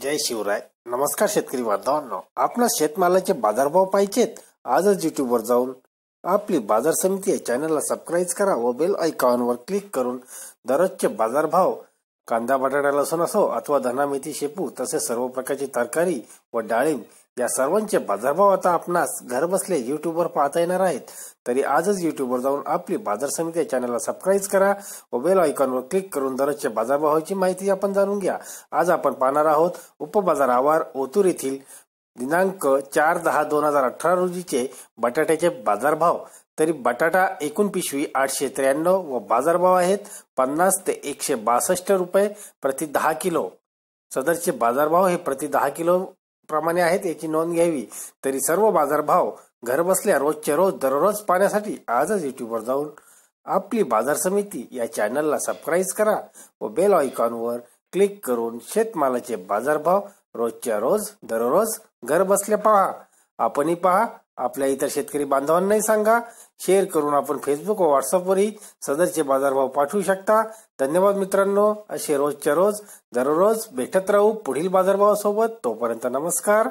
जय शिवराय नमस्कार शेतकरी बांधवांनो आपला शेतमालाचे बाजारभाव पाहिजेत आजच वर जाऊन आपली बाजार समिती या चॅनलला सबस्क्राईब करा व बेल वर क्लिक करून दररोजचे बाजारभाव कांदा बटाटा लसूण असो अथवा धना शेपू तसेच सर्व प्रकारची तरकारी व डाळिंब या सर्वांचे बाजारभाव आता आपणास घरबसल्या युट्यूबवर पाहता येणार आहेत तरी आजच युट्यूबवर जाऊन आपली बाजार समिती चॅनलला सबस्क्राईब करा व बेल आयकॉनवर क्लिक करून दररोजच्या बाजारभावाची माहिती आपण जाणून घ्या आज आपण पाहणार आहोत उपबाजार आवार ओतूर येथील दिनांक चार दहा दोन हजार अठरा रोजीचे बटाट्याचे बाजारभाव तरी बटाटा एकूण पिशवी आठशे त्र्याण्णव व बाजारभाव आहेत पन्नास ते एकशे बासष्ट रुपये प्रति दहा किलो सदरचे बाजारभाव हे प्रति दहा किलो प्रमाणे आहेत याची नोंद घ्यावी तरी सर्व बाजारभाव बसल्या रोजच्या रोज दररोज पाहण्यासाठी आजच युट्यूबवर जाऊन आपली बाजार समिती या चॅनलला सबस्क्राईब करा व बेल आयकॉनवर क्लिक करून शेतमालाचे बाजारभाव रोजच्या रोज दररोज घर घरबसल्या पहा आपणही पहा आपल्या इतर शेतकरी बांधवांनाही सांगा शेअर करून आपण फेसबुक व व्हॉट्सअपवरही सदरचे बाजारभाव पाठवू शकता धन्यवाद मित्रांनो असे रोजच्या रोज दररोज भेटत राहू पुढील बाजारभावासोबत तोपर्यंत नमस्कार